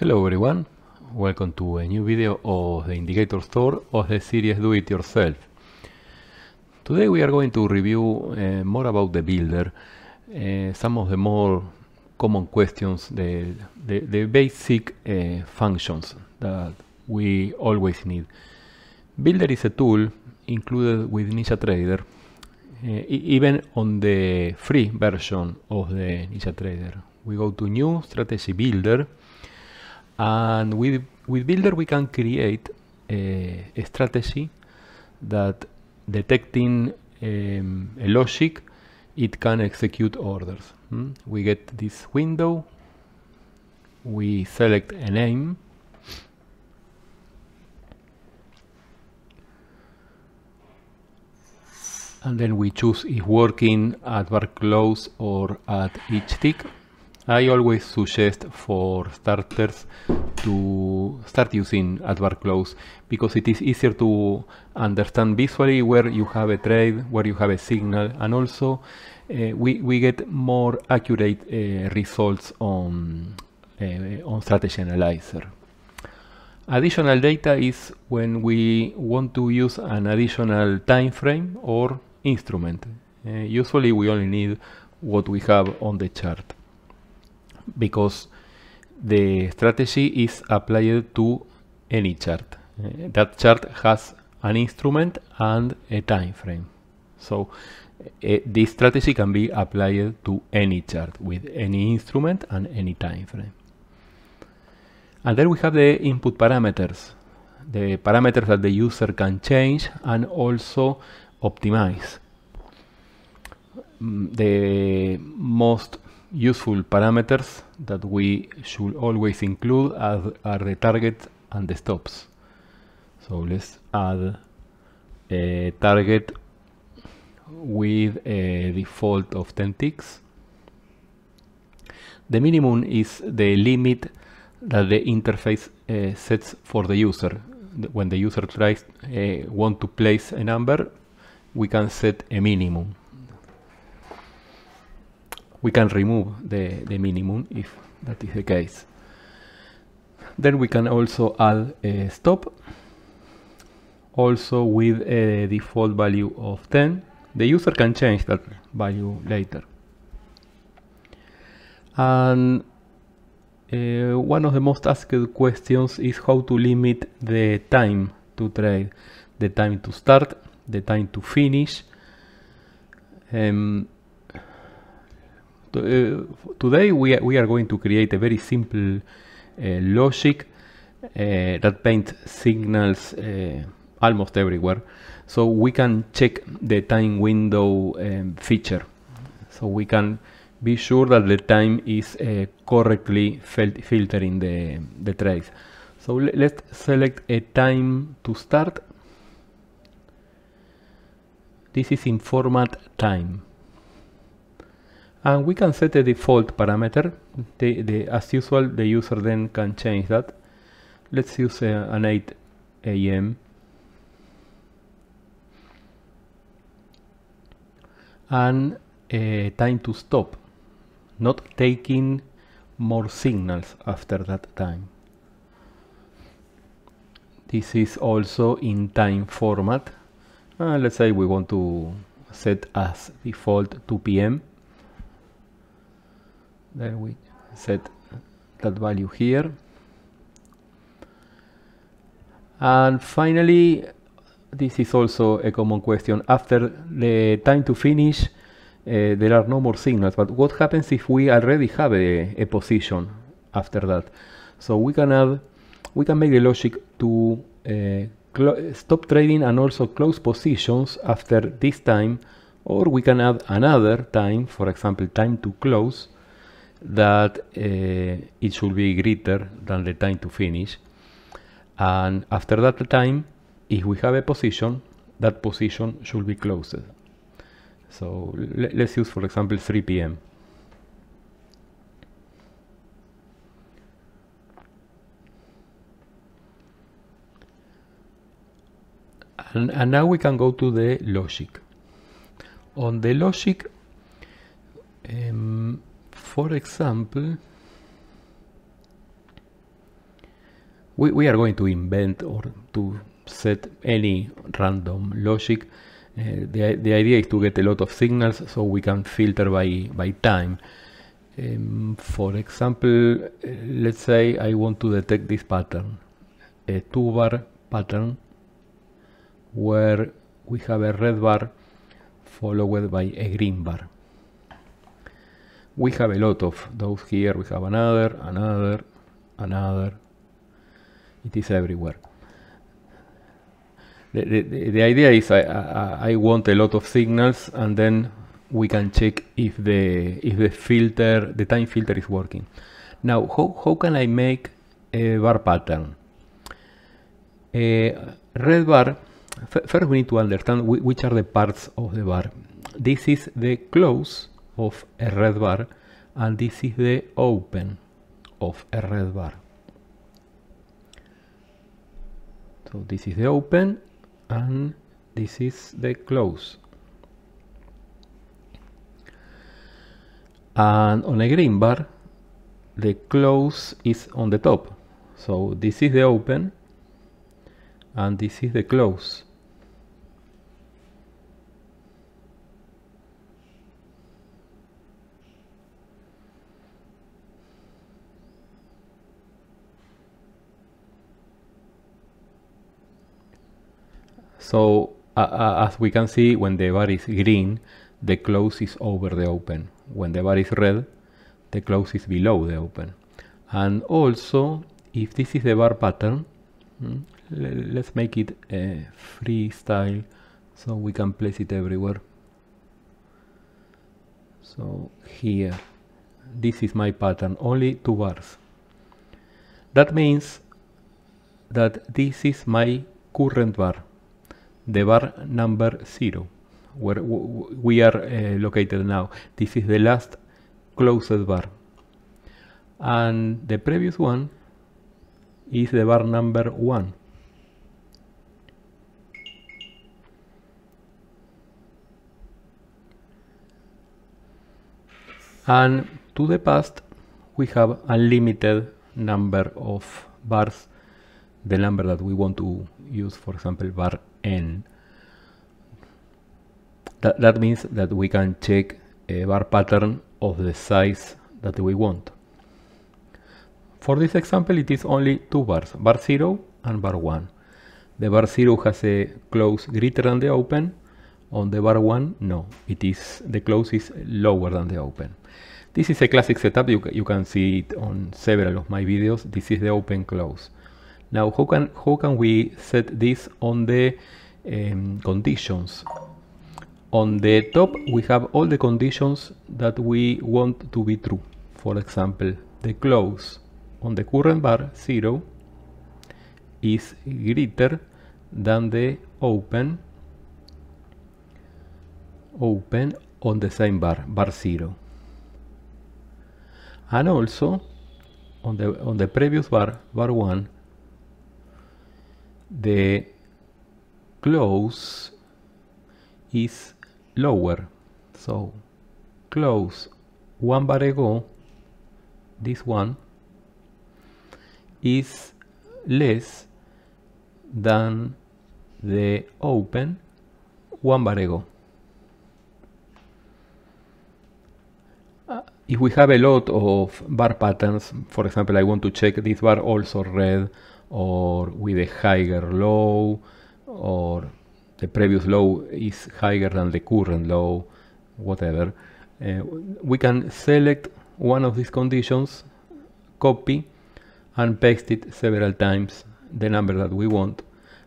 Hello everyone, welcome to a new video of the indicator store of the series Do It Yourself. Today we are going to review uh, more about the builder, uh, some of the more common questions, the, the, the basic uh, functions that we always need. Builder is a tool included with NinjaTrader, uh, even on the free version of the NinjaTrader. We go to New Strategy Builder, and with, with Builder, we can create a, a strategy that detecting um, a logic, it can execute orders. Hmm? We get this window, we select a name, and then we choose if working at bar close or at each tick. I always suggest for starters to start using advar close because it is easier to understand visually where you have a trade, where you have a signal and also uh, we, we get more accurate uh, results on, uh, on strategy analyzer. Additional data is when we want to use an additional time frame or instrument. Uh, usually we only need what we have on the chart because the strategy is applied to any chart. Uh, that chart has an instrument and a time frame. So uh, this strategy can be applied to any chart with any instrument and any time frame. And then we have the input parameters, the parameters that the user can change and also optimize. Mm, the most useful parameters that we should always include are, are the target and the stops. So let's add a target with a default of 10 ticks. The minimum is the limit that the interface uh, sets for the user. When the user tries uh, want to place a number, we can set a minimum we can remove the, the minimum if that is the case. Then we can also add a stop, also with a default value of 10. The user can change that value later. And uh, one of the most asked questions is how to limit the time to trade, the time to start, the time to finish. Um, uh, today we are, we are going to create a very simple uh, logic uh, that paints signals almost everywhere. So we can check the time window um, feature. So we can be sure that the time is uh, correctly filtering the, the trace. So let's select a time to start. This is in format time and we can set a default parameter the, the, as usual the user then can change that let's use uh, an 8 a.m. and a uh, time to stop not taking more signals after that time this is also in time format uh, let's say we want to set as default 2 p.m then we set that value here and finally this is also a common question after the time to finish uh, there are no more signals but what happens if we already have a, a position after that so we can add, we can make the logic to uh, stop trading and also close positions after this time or we can add another time for example time to close that eh, it should be greater than the time to finish. And after that time, if we have a position, that position should be closed. So let's use, for example, 3 p.m. And, and, now we can go to the logic. On the logic, um, for example we, we are going to invent or to set any random logic uh, the, the idea is to get a lot of signals so we can filter by by time um, for example uh, let's say I want to detect this pattern a two bar pattern where we have a red bar followed by a green bar we have a lot of those here. We have another, another, another. It is everywhere. The, the, the idea is I, I, I, want a lot of signals and then we can check if the if the filter the time filter is working. Now how, how can I make a bar pattern? A red bar first we need to understand which are the parts of the bar. This is the close of a red bar and this is the open of a red bar. So this is the open and this is the close. And on a green bar, the close is on the top. So this is the open and this is the close. So uh, as we can see, when the bar is green, the close is over the open. When the bar is red, the close is below the open. And also, if this is the bar pattern, mm, let's make it a uh, freestyle so we can place it everywhere. So here, this is my pattern, only two bars. That means that this is my current bar the bar number 0 where we are uh, located now. This is the last closed bar. And the previous one is the bar number 1. And to the past, we have unlimited number of bars, the number that we want to use, for example, bar n. That, that means that we can check a bar pattern of the size that we want. For this example, it is only two bars, bar 0 and bar 1. The bar 0 has a close greater than the open. On the bar 1, no. It is The close is lower than the open. This is a classic setup. You, you can see it on several of my videos. This is the open close. Now, how can, how can we set this on the um, conditions? On the top, we have all the conditions that we want to be true. For example, the close on the current bar, 0, is greater than the open open on the same bar, bar 0. And also, on the, on the previous bar, bar 1, the close is lower so close one bar ago this one is less than the open one bar ago if we have a lot of bar patterns, for example, I want to check this bar also red or with a higher low or the previous low is higher than the current low, whatever. Uh, we can select one of these conditions, copy and paste it several times, the number that we want.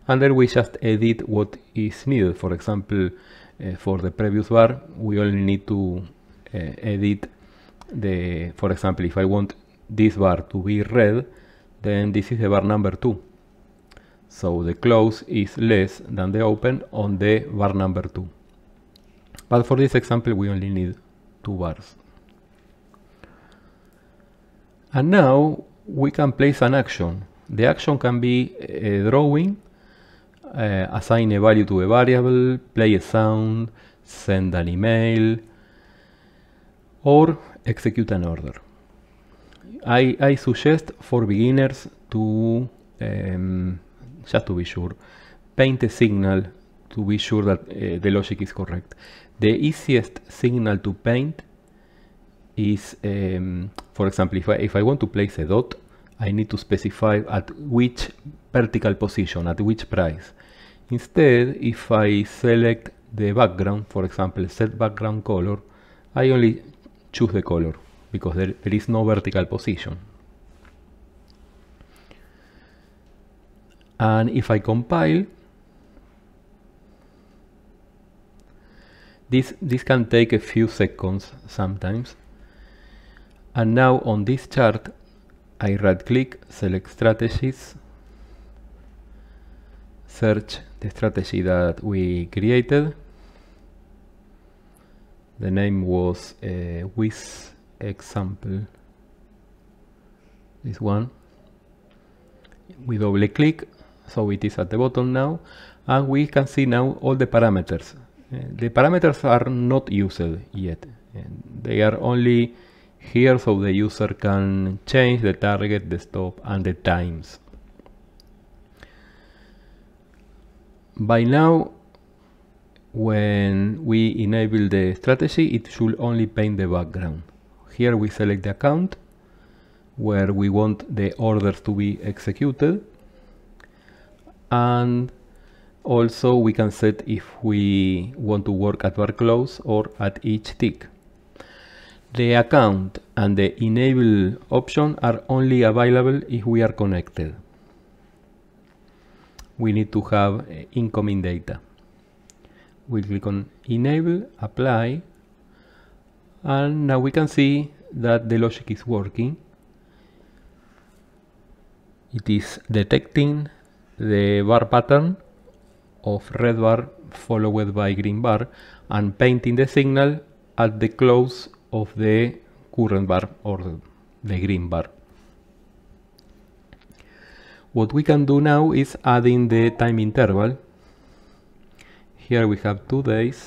And then we just edit what is needed. For example, uh, for the previous bar, we only need to uh, edit the, for example, if I want this bar to be red, then this is the bar number 2. So the close is less than the open on the bar number 2. But for this example, we only need two bars. And now we can place an action. The action can be a eh, drawing, uh, assign a value to a variable, play a sound, send an email, or execute an order. I, I suggest for beginners to, um, just to be sure, paint a signal to be sure that uh, the logic is correct. The easiest signal to paint is, um, for example, if I, if I want to place a dot, I need to specify at which vertical position, at which price. Instead, if I select the background, for example, set background color, I only choose the color because there, there is no vertical position. And if I compile, this, this can take a few seconds sometimes. And now on this chart, I right click, select strategies, search the strategy that we created the name was uh, Wiz example this one we double click so it is at the bottom now and we can see now all the parameters uh, the parameters are not used yet uh, they are only here so the user can change the target the stop and the times by now when we enable the strategy, it should only paint the background. Here we select the account where we want the orders to be executed. And also we can set if we want to work at bar close or at each tick. The account and the enable option are only available if we are connected. We need to have eh, incoming data we click on enable, apply, and now we can see that the logic is working. It is detecting the bar pattern of red bar followed by green bar and painting the signal at the close of the current bar or the green bar. What we can do now is adding the time interval here we have two days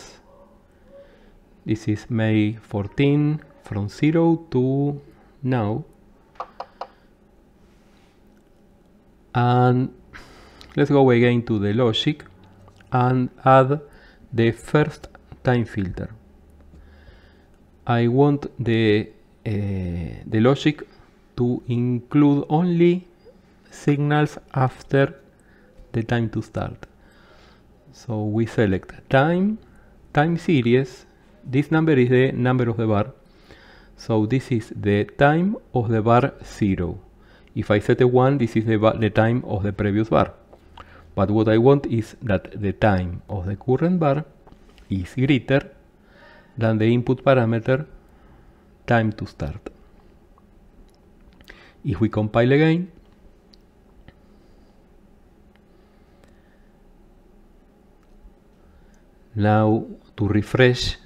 this is May 14 from 0 to now and let's go again to the logic and add the first time filter I want the uh, the logic to include only signals after the time to start so we select time, time series. This number is the number of the bar. So this is the time of the bar 0. If I set a 1, this is the, the time of the previous bar. But what I want is that the time of the current bar is greater than the input parameter time to start. If we compile again, Now to refresh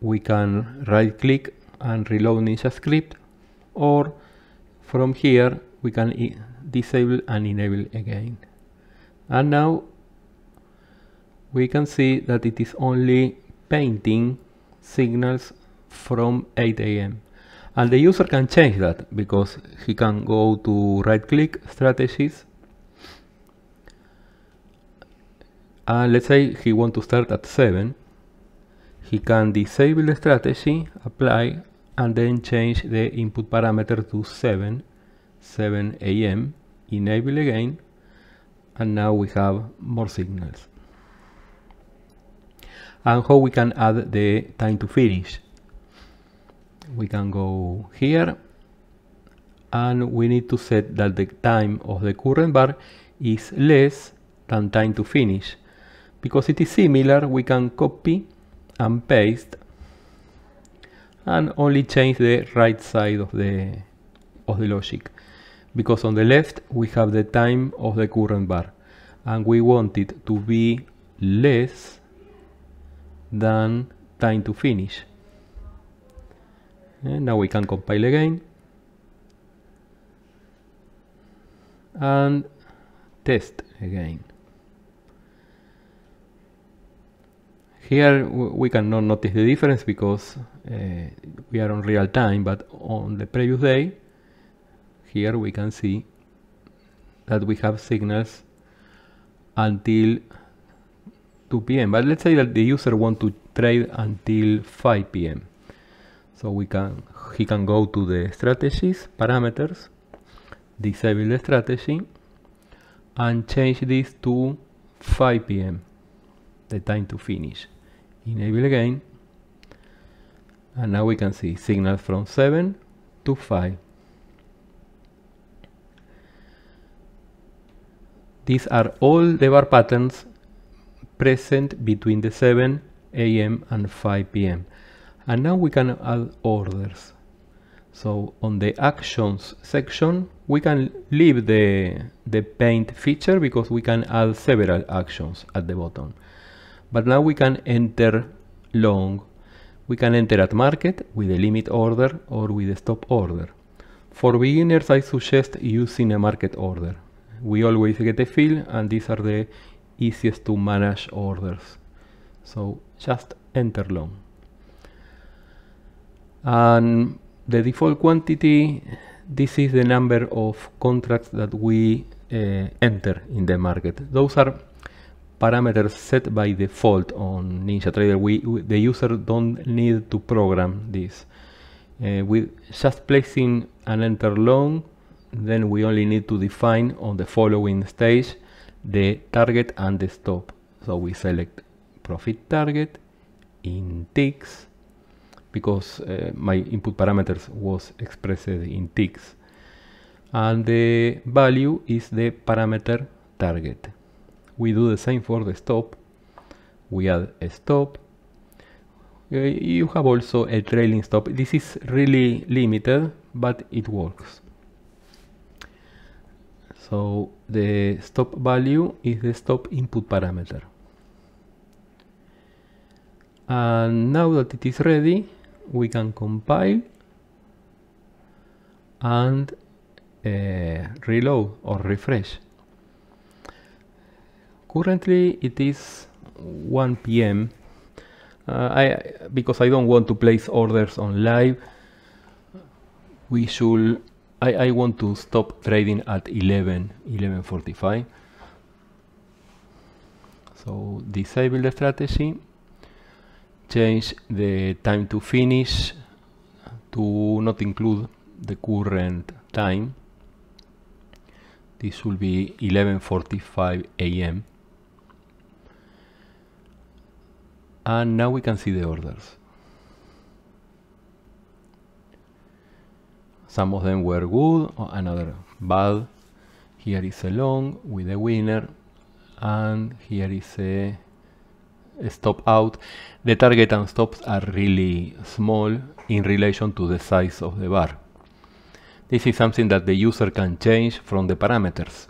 we can right click and reload Ninja script or from here we can disable and enable again. And now we can see that it is only painting signals from 8 a.m. And the user can change that because he can go to right click strategies and ah, let's say he want to start at 7 he can disable the strategy apply and then change the input parameter to 7 7 a.m enable again and now we have more signals and how we can add the time to finish we can go here and we need to set that the time of the current bar is less than time to finish because it is similar we can copy and paste and only change the right side of the of the logic because on the left we have the time of the current bar and we want it to be less than time to finish and now we can compile again and test again Here we cannot notice the difference because uh, we are on real time, but on the previous day, here we can see that we have signals until 2 p.m. But let's say that the user want to trade until 5 p.m. So we can he can go to the strategies parameters, disable the strategy, and change this to 5 p.m. the time to finish enable again and now we can see signal from 7 to 5 these are all the bar patterns present between the 7 a.m. and 5 p.m. and now we can add orders so on the actions section we can leave the, the paint feature because we can add several actions at the bottom but now we can enter long. We can enter at market with a limit order or with a stop order. For beginners, I suggest using a market order. We always get a fill and these are the easiest to manage orders. So just enter long. And the default quantity, this is the number of contracts that we uh, enter in the market. Those are parameters set by default on NinjaTrader. We, we, the user don't need to program this. Uh, with just placing an enter long, then we only need to define on the following stage the target and the stop. So we select profit target in ticks because uh, my input parameters was expressed in ticks and the value is the parameter target we do the same for the stop we add a stop uh, you have also a trailing stop this is really limited but it works so the stop value is the stop input parameter and now that it is ready we can compile and uh, reload or refresh currently it is 1 p.m. Uh, I, because I don't want to place orders on live, we should, I, I want to stop trading at 11, 11.45. So disable the strategy, change the time to finish to not include the current time. This will be 11.45 a.m. and ah, now we can see the orders. Some of them were good, another bad. Here is a long with a winner, and here is a, stop out. The target and stops are really small in relation to the size of the bar. This is something that the user can change from the parameters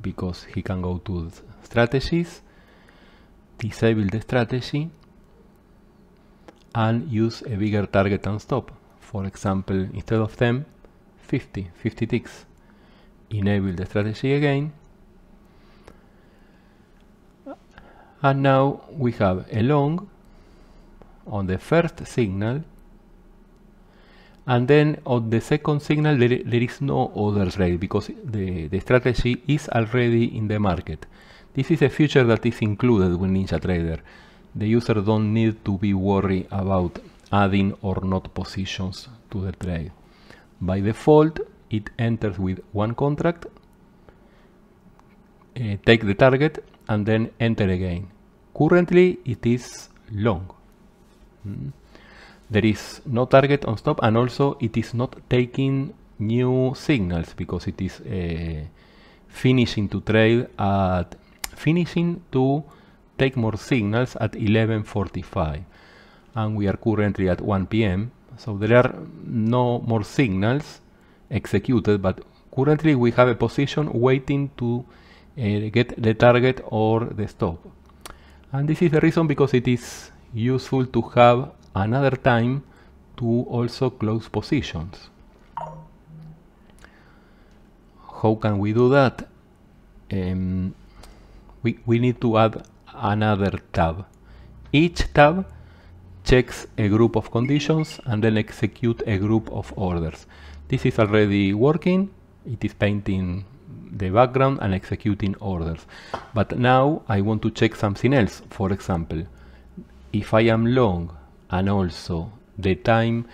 because he can go to strategies disable the strategy and use a bigger target and stop. For example, instead of 10, 50, 50 ticks. Enable the strategy again. And now we have a long on the first signal and then on the second signal there, there is no other trade because the, the strategy is already in the market. This is a feature that is included with NinjaTrader. The user don't need to be worried about adding or not positions to the trade. By default, it enters with one contract, uh, take the target, and then enter again. Currently, it is long. Mm. There is no target on stop, and also it is not taking new signals because it is uh, finishing to trade at finishing to take more signals at 11.45 and we are currently at 1 p.m. so there are no more signals executed but currently we have a position waiting to uh, get the target or the stop and this is the reason because it is useful to have another time to also close positions how can we do that um, we, we need to add another tab. Each tab checks a group of conditions and then execute a group of orders. This is already working. It is painting the background and executing orders. But now I want to check something else. For example, if I am long and also the time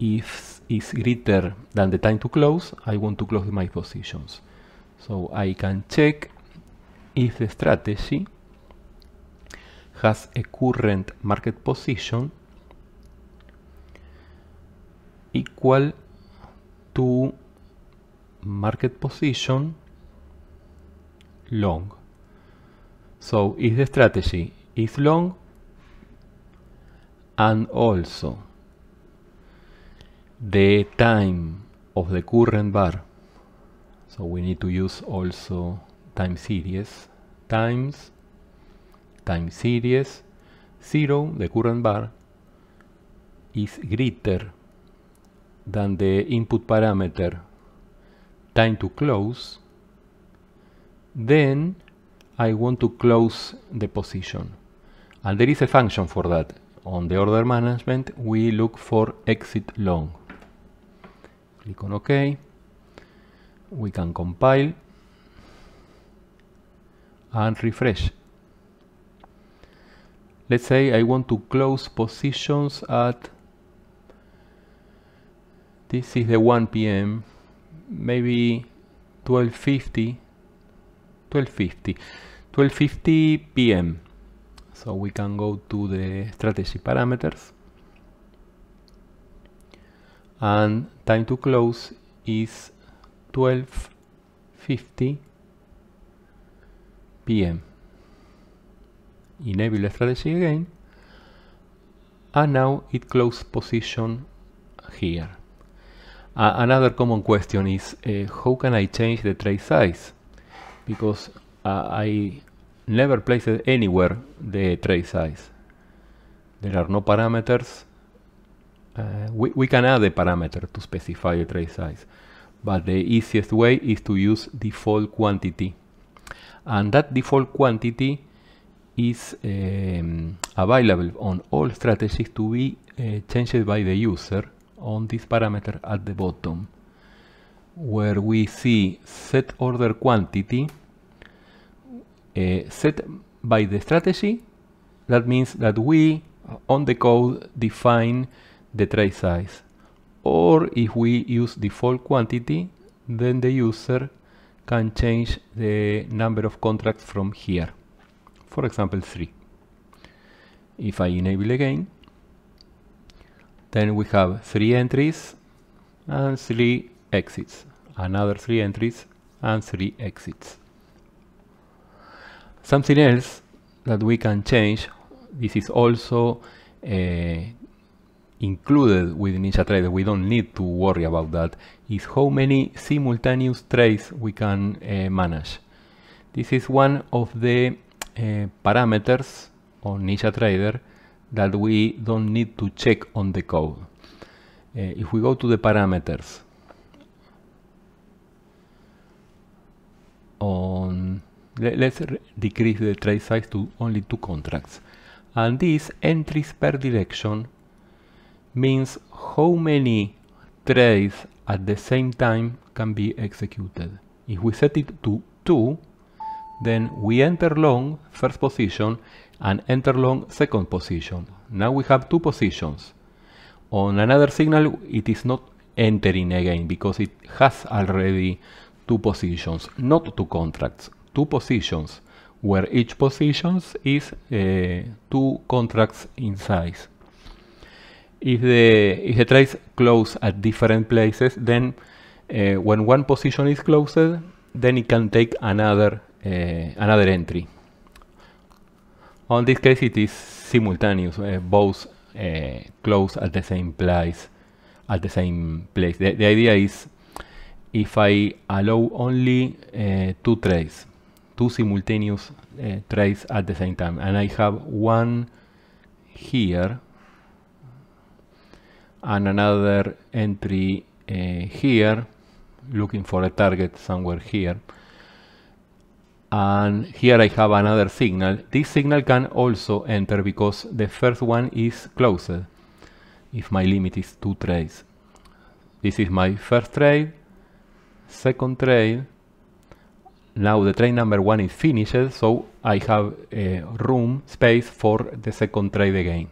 is, is greater than the time to close, I want to close my positions. So I can check if the strategy has a current market position equal to market position long. So if the strategy is long and also the time of the current bar so we need to use also time series times time series 0, the current bar, is greater than the input parameter time to close, then I want to close the position. And there is a function for that. On the order management, we look for exit long. Click on OK. We can compile and refresh. Let's say I want to close positions at this is the 1 p.m. maybe 12:50 12:50 12:50 p.m. So we can go to the strategy parameters and time to close is 12:50 PM. Enable strategy again. And now it close position here. Uh, another common question is uh, how can I change the trade size? Because uh, I never placed anywhere the trade size. There are no parameters. Uh, we, we can add a parameter to specify the trade size. But the easiest way is to use default quantity and that default quantity is um, available on all strategies to be uh, changed by the user on this parameter at the bottom where we see set order quantity uh, set by the strategy that means that we uh, on the code define the trace size or if we use default quantity then the user can change the number of contracts from here. For example, 3. If I enable again, then we have 3 entries and 3 exits. Another 3 entries and 3 exits. Something else that we can change, this is also a uh, included with NinjaTrader, Trader, we don't need to worry about that, is how many simultaneous trades we can uh, manage. This is one of the uh, parameters on NinjaTrader Trader that we don't need to check on the code. Uh, if we go to the parameters on let, us decrease the trade size to only two contracts and these entries per direction means how many trades at the same time can be executed. If we set it to 2, then we enter long first position and enter long second position. Now we have two positions. On another signal it is not entering again because it has already two positions, not two contracts, two positions where each position is uh, two contracts in size if the if the trades close at different places, then uh, when one position is closed, then it can take another uh, another entry. On this case, it is simultaneous. Uh, both uh, close at the same place. At the same place. The, the idea is if I allow only uh, two trades, two simultaneous uh, trades at the same time, and I have one here and another entry uh, here looking for a target somewhere here and here I have another signal this signal can also enter because the first one is closed if my limit is two trades this is my first trade second trade now the trade number one is finished so I have a uh, room space for the second trade again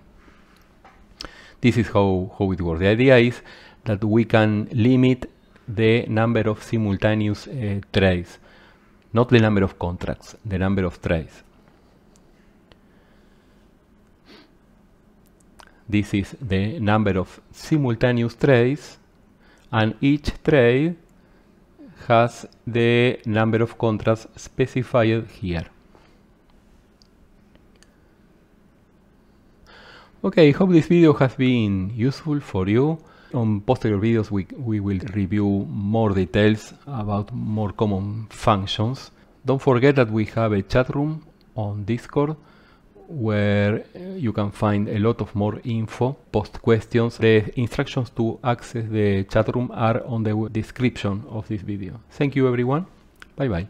this is how, how it works. The idea is that we can limit the number of simultaneous uh, trades, not the number of contracts, the number of trades. This is the number of simultaneous trades and each trade has the number of contracts specified here. Okay, hope this video has been useful for you. On posterior videos we, we will review more details about more common functions. Don't forget that we have a chat room on Discord where uh, you can find a lot of more info, post questions. The instructions to access the chat room are on the description of this video. Thank you everyone. Bye bye.